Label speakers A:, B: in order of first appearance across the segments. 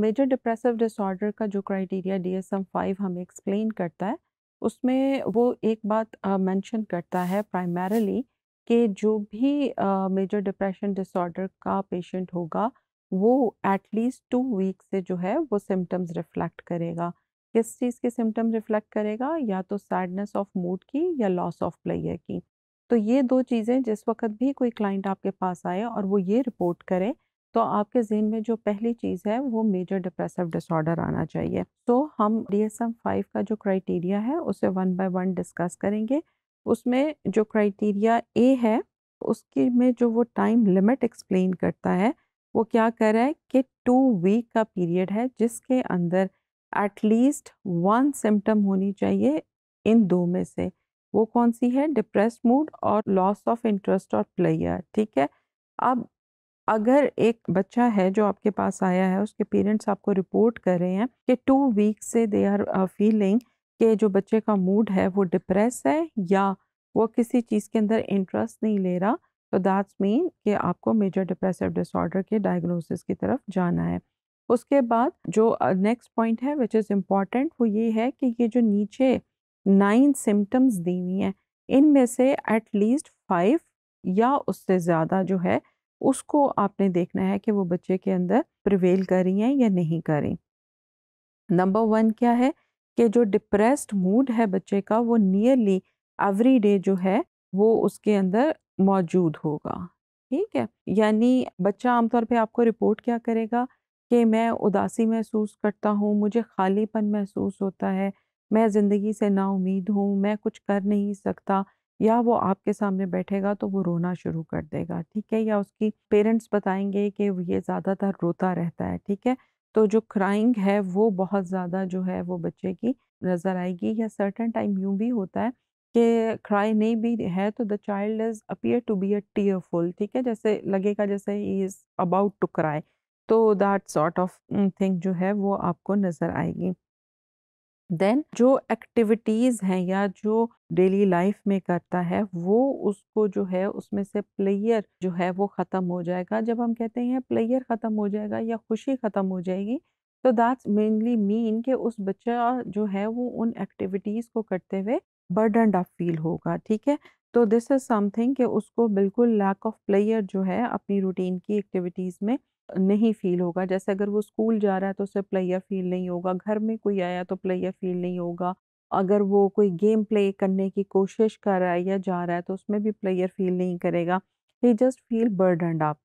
A: major depressive disorder का जो criteria D S M five हमें एक्सप्लेन करता है उसमें वो एक बात मेंशन uh, करता है प्राइमरली कि जो भी मेजर डिप्रेशन डिसऑर्डर का पेशेंट होगा वो एटलीस्ट टू वीक से जो है वो सिम्टम्स रिफ्लेक्ट करेगा किस चीज़ के सिम्टम रिफ्लेक्ट करेगा या तो सैडनेस ऑफ मूड की या लॉस ऑफ प्लेयर की तो ये दो चीज़ें जिस वक्त भी कोई क्लाइंट आपके पास आए और वो ये रिपोर्ट करे तो आपके जहन में जो पहली चीज़ है वो मेजर डिप्रेसिव डिसऑर्डर आना चाहिए तो हम डी एस एम फाइव का जो क्राइटेरिया है उसे वन बाय वन डिस्कस करेंगे उसमें जो क्राइटेरिया ए है उसके में जो वो टाइम लिमिट एक्सप्लेन करता है वो क्या कर रहा है कि टू वीक का पीरियड है जिसके अंदर एटलीस्ट वन सिम्टम होनी चाहिए इन दो में से वो कौन सी है डिप्रेस मूड और लॉस ऑफ इंटरेस्ट और प्लेयर ठीक है अब अगर एक बच्चा है जो आपके पास आया है उसके पेरेंट्स आपको रिपोर्ट कर रहे हैं कि टू वीक से दे आर फीलिंग कि जो बच्चे का मूड है वो डिप्रेस है या वो किसी चीज़ के अंदर इंटरेस्ट नहीं ले रहा तो दैट्स मीन कि आपको मेजर डिप्रेसिव डिसऑर्डर के डायग्नोसिस की तरफ जाना है उसके बाद जो नेक्स्ट पॉइंट है विच इज़ इम्पॉर्टेंट वो ये है कि ये जो नीचे नाइन सिम्टम्स दी हुई हैं इनमें से एट लीस्ट फाइव या उससे ज़्यादा जो है उसको आपने देखना है कि वो बच्चे के अंदर प्रिवेल कर रही हैं या नहीं कर रही नंबर वन क्या है कि जो डिप्रेस्ड मूड है बच्चे का वो नियरली एवरी डे जो है वो उसके अंदर मौजूद होगा ठीक है यानी बच्चा आमतौर पे आपको रिपोर्ट क्या करेगा कि मैं उदासी महसूस करता हूँ मुझे खालीपन महसूस होता है मैं ज़िंदगी से ना उम्मीद हूँ मैं कुछ कर नहीं सकता या वो आपके सामने बैठेगा तो वो रोना शुरू कर देगा ठीक है या उसकी पेरेंट्स बताएंगे कि ये ज़्यादातर रोता रहता है ठीक है तो जो क्राइंग है वो बहुत ज़्यादा जो है वो बच्चे की नज़र आएगी या सर्टन टाइम यूँ भी होता है कि क्राई नहीं भी है तो the child is appear to be a tearful ठीक है जैसे लगेगा जैसे ही इज़ अबाउट टू क्राई तो दैट सॉर्ट ऑफ थिंग जो है वो आपको नज़र आएगी देन जो एक्टिविटीज़ हैं या जो डेली लाइफ में करता है वो उसको जो है उसमें से प्लेयर जो है वो ख़त्म हो जाएगा जब हम कहते हैं प्लेयर ख़त्म हो जाएगा या खुशी ख़त्म हो जाएगी तो दैट्स मेनली मीन कि उस बच्चा जो है वो उन एक्टिविटीज़ को करते हुए बर्डन ऑफ फील होगा ठीक है तो दिस इज़ समथिंग कि उसको बिल्कुल लैक ऑफ प्लेयर जो है अपनी रूटीन की एक्टिविटीज़ में नहीं फील होगा जैसे अगर वो स्कूल जा रहा है तो उसे प्लेयर फील नहीं होगा घर में कोई आया तो प्लेयर फील नहीं होगा अगर वो कोई गेम प्ले करने की कोशिश कर रहा है या जा रहा है तो उसमें भी प्लेयर फील नहीं करेगा ही जस्ट फील बर्डनड आप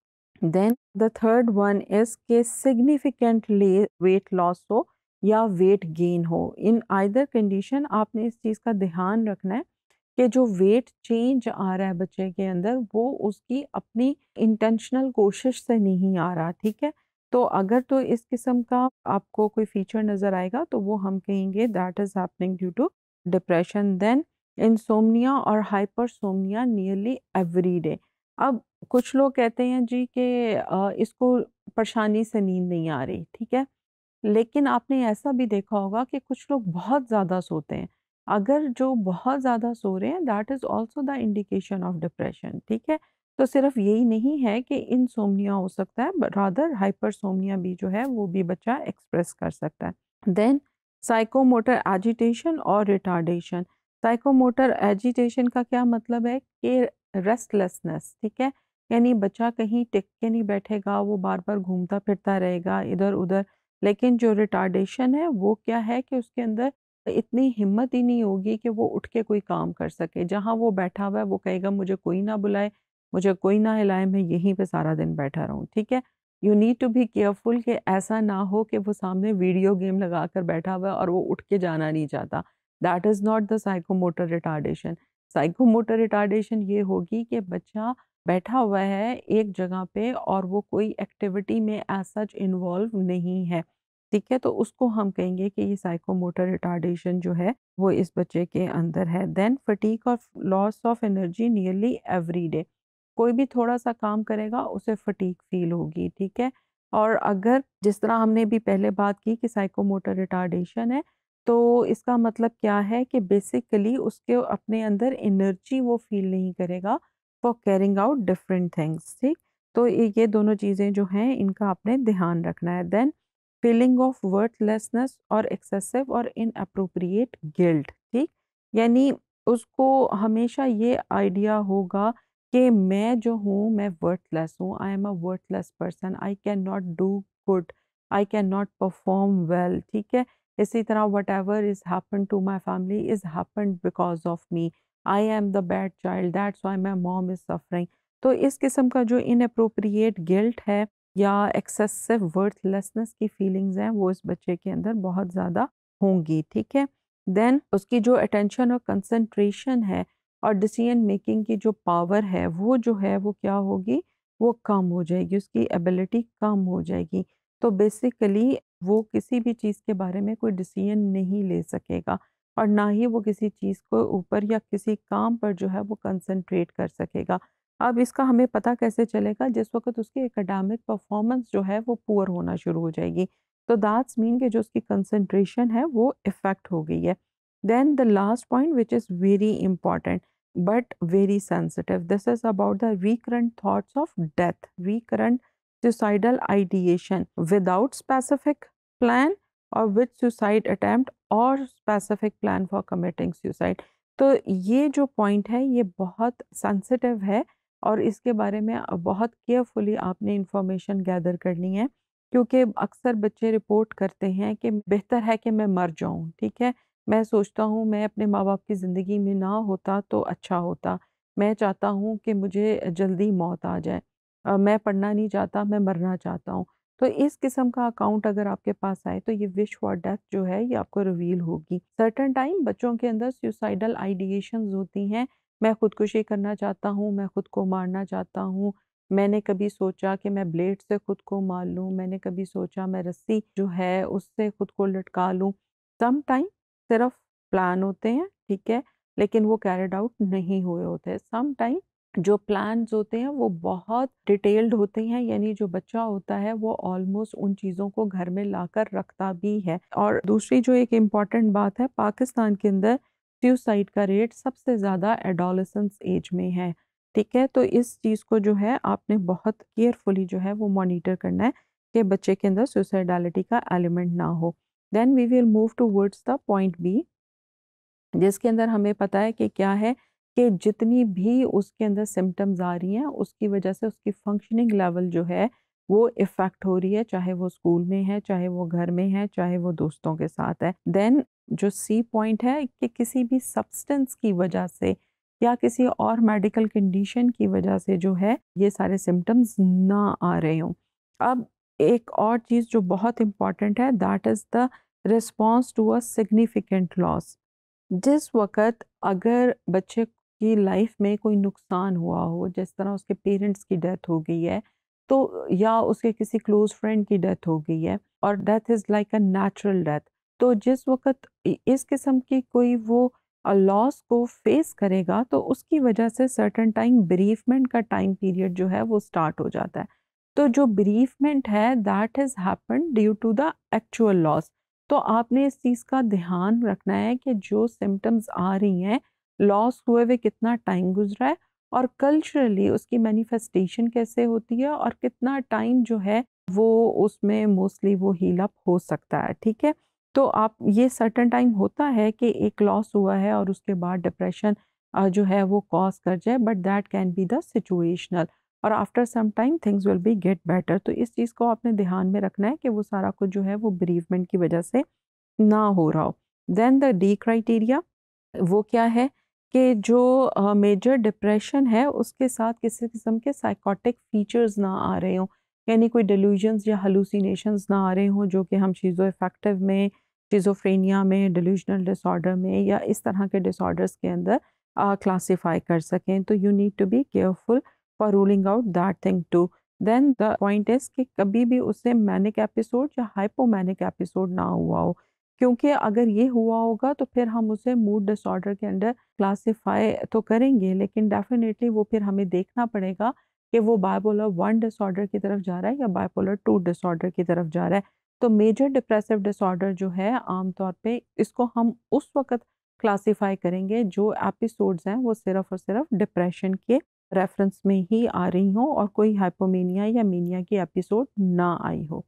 A: then the third one is के सिग्निफिकेंटली वेट लॉस हो या वेट गेन हो इन आइदर कंडीशन आपने इस चीज़ का ध्यान रखना है कि जो वेट चेंज आ रहा है बच्चे के अंदर वो उसकी अपनी इंटेंशनल कोशिश से नहीं आ रहा ठीक है तो अगर तो इस किस्म का आपको कोई फीचर नज़र आएगा तो वो हम कहेंगे that is happening due to depression then insomnia और सोमिया नियरली एवरी डे अब कुछ लोग कहते हैं जी कि इसको परेशानी से नींद नहीं आ रही ठीक है लेकिन आपने ऐसा भी देखा होगा कि कुछ लोग बहुत ज़्यादा सोते हैं अगर जो बहुत ज़्यादा सो रहे हैं that is also the indication of depression ठीक है तो सिर्फ यही नहीं है कि इन सोमिया हो सकता है रादर हाइपरसोमनिया भी जो है वो भी बच्चा एक्सप्रेस कर सकता है देन साइकोमोटर एजिटेशन और रिटार्डेशन साइकोमोटर एजिटेशन का क्या मतलब है कि रेस्टलेसनेस ठीक है यानी बच्चा कहीं टिक के नहीं बैठेगा वो बार बार घूमता फिरता रहेगा इधर उधर लेकिन जो रिटार्डेशन है वो क्या है कि उसके अंदर तो इतनी हिम्मत ही नहीं होगी कि वो उठ के कोई काम कर सके जहाँ वो बैठा हुआ है वो कहेगा मुझे कोई ना बुलाए मुझे कोई ना हिलाए मैं यहीं पे सारा दिन बैठा रहूँ ठीक है you need to be careful कि ऐसा ना हो कि वो सामने वीडियो गेम लगा कर बैठा हुआ है और वो उठ के जाना नहीं चाहता that is not the psychomotor retardation psychomotor retardation ये होगी कि बच्चा बैठा हुआ है एक जगह पे और वो कोई एक्टिविटी में एज सच इन्वॉल्व नहीं है ठीक है तो उसको हम कहेंगे कि ये साइकोमोटर रिटार्डेशन जो है वो इस बच्चे के अंदर है देन फटीक और loss of energy nearly every day कोई भी थोड़ा सा काम करेगा उसे फटीक फील होगी ठीक है और अगर जिस तरह हमने भी पहले बात की कि साइकोमोटर रिटार्डेशन है तो इसका मतलब क्या है कि बेसिकली उसके अपने अंदर एनर्जी वो फील नहीं करेगा for carrying out different things ठीक तो ये दोनों चीज़ें जो हैं इनका आपने ध्यान रखना है देन फीलिंग ऑफ वर्थलेसनेस और एक्सेसिव और इनअप्रोप्रिएट गिल्ट ठीक यानी उसको हमेशा ये आइडिया होगा कि मैं जो हूँ मैं वर्थलेस हूँ I am a worthless person I can not do good I can not perform well ठीक है इसी तरह whatever is happen to my family is happen because of me I am the bad child that's why my mom is suffering तो इस किस्म का जो inappropriate guilt है या एक्सेसिव वर्थलेसनेस की फीलिंग्स हैं वो इस बच्चे के अंदर बहुत ज़्यादा होंगी ठीक है देन उसकी जो अटेंशन और कंसंट्रेशन है और डिसीजन मेकिंग की जो पावर है वो जो है वो क्या होगी वो कम हो जाएगी उसकी एबिलिटी कम हो जाएगी तो बेसिकली वो किसी भी चीज़ के बारे में कोई डिसीजन नहीं ले सकेगा और ना ही वो किसी चीज़ को ऊपर या किसी काम पर जो है वो कंसंट्रेट कर सकेगा अब इसका हमें पता कैसे चलेगा जिस वक्त उसकी एकेडमिक परफॉर्मेंस जो है वो पुअर होना शुरू हो जाएगी तो दैट्स मीन के जो उसकी कंसनट्रेशन है वो इफ़ेक्ट हो गई है then the last point which is very important but very sensitive this is about the recurrent thoughts of death recurrent suicidal ideation without specific plan और विद सुसाइड अटैम्प्ट और specific plan for committing suicide तो ये जो point है ये बहुत sensitive है और इसके बारे में बहुत केयरफुली आपने इन्फॉर्मेशन गैदर करनी है क्योंकि अक्सर बच्चे रिपोर्ट करते हैं कि बेहतर है कि मैं मर जाऊं ठीक है मैं सोचता हूँ मैं अपने माँ बाप की ज़िंदगी में ना होता तो अच्छा होता मैं चाहता हूँ कि मुझे जल्दी मौत आ जाए मैं पढ़ना नहीं चाहता मैं मरना चाहता हूँ तो इस किस्म का अकाउंट अगर आपके पास आए तो ये विश फॉर डेथ जो है ये आपको रिवील होगी सर्टन टाइम बच्चों के अंदर सुसाइडल आइडिएशन होती हैं मैं खुदकुशी करना चाहता हूँ मैं खुद को मारना चाहता हूँ मैंने कभी सोचा कि मैं ब्लेड से खुद को मार लूँ मैंने कभी सोचा मैं रस्सी जो है उससे खुद को लटका लूँ सम टाइम सिर्फ प्लान होते हैं ठीक है लेकिन वो कैरिड आउट नहीं हुए होते सम टाइम जो प्लान होते हैं वो बहुत डिटेल्ड होते हैं यानी जो बच्चा होता है वो ऑलमोस्ट उन चीज़ों को घर में लाकर रखता भी है और दूसरी जो एक इम्पॉर्टेंट बात है पाकिस्तान के अंदर सुसाइड का रेट सबसे ज़्यादा एडोलसेंस एज में है ठीक है तो इस चीज़ को जो है आपने बहुत केयरफुली जो है वो मॉनिटर करना है कि बच्चे के अंदर सुसाइडलिटी का एलिमेंट ना हो then we will move towards the point B जिसके अंदर हमें पता है कि क्या है कि जितनी भी उसके अंदर सिम्टम्स आ रही हैं उसकी वजह से उसकी फंक्शनिंग लेवल जो है वो इफ़ेक्ट हो रही है चाहे वो स्कूल में है चाहे वो घर में है चाहे वो दोस्तों के साथ है देन जो सी पॉइंट है कि किसी भी सब्सटेंस की वजह से या किसी और मेडिकल कंडीशन की वजह से जो है ये सारे सिम्टम्स ना आ रहे हों अब एक और चीज़ जो बहुत इम्पॉर्टेंट है that is the response to a significant loss जिस वक़्त अगर बच्चे की लाइफ में कोई नुकसान हुआ हो जिस तरह उसके पेरेंट्स की डेथ हो गई है तो या उसके किसी क्लोज़ फ्रेंड की डेथ हो गई है और death is like a natural death तो जिस वक्त इस किस्म की कोई वो लॉस को फेस करेगा तो उसकी वजह से सर्टन टाइम ब्रीफमेंट का टाइम पीरियड जो है वो स्टार्ट हो जाता है तो जो ब्रीफमेंट है that is happen due to the actual loss तो आपने इस चीज़ का ध्यान रखना है कि जो सिम्टम्स आ रही हैं लॉस हुए हुए कितना टाइम गुजरा है और कल्चरली उसकी मैनिफेस्टेशन कैसे होती है और कितना टाइम जो है वो उसमें मोस्टली वो हील अप हो सकता है ठीक है तो आप ये सर्टन टाइम होता है कि एक लॉस हुआ है और उसके बाद डिप्रेशन जो है वो कॉज कर जाए but that can be the situational और after some time things will be get better तो इस चीज़ को आपने ध्यान में रखना है कि वो सारा कुछ जो है वो ब्रीवमेंट की वजह से ना हो रहा हो देन द डी क्राइटेरिया वो क्या है कि जो मेजर uh, डिप्रेशन है उसके साथ किसी किस्म के साइकोटिक फीचर्स ना आ रहे हों यानी कोई डिल्यूजन्स या हलूसिनेशंस ना आ रहे हों जो कि हम चीज़ों इफेक्टिव में शिजोफ्रेनिया में डिलीजनल डिसऑर्डर में या इस तरह के डिसऑर्डर्स के अंदर क्लासीफाई कर सकें तो you need to be careful for ruling out that thing to then the point is कि कभी भी उससे मैनिक एपिसोड या हाइपोमैनिक एपिसोड ना हुआ हो क्योंकि अगर ये हुआ होगा तो फिर हम उसे मूड डिसऑर्डर के अंडर क्लासीफाई तो करेंगे लेकिन डेफिनेटली वो फिर हमें देखना पड़ेगा कि वो बायपोलर वन डिसऑर्डर की तरफ जा रहा है या बायपोलर टू डिसऑर्डर की तरफ जा रहा है तो मेजर डिप्रेसिव डिसऑर्डर जो है आमतौर पे इसको हम उस वक्त क्लासिफाई करेंगे जो एपिसोड्स हैं वो सिर्फ और सिर्फ डिप्रेशन के रेफरेंस में ही आ रही हो और कोई हाइपोमेनिया या मीनिया की एपिसोड ना आई हो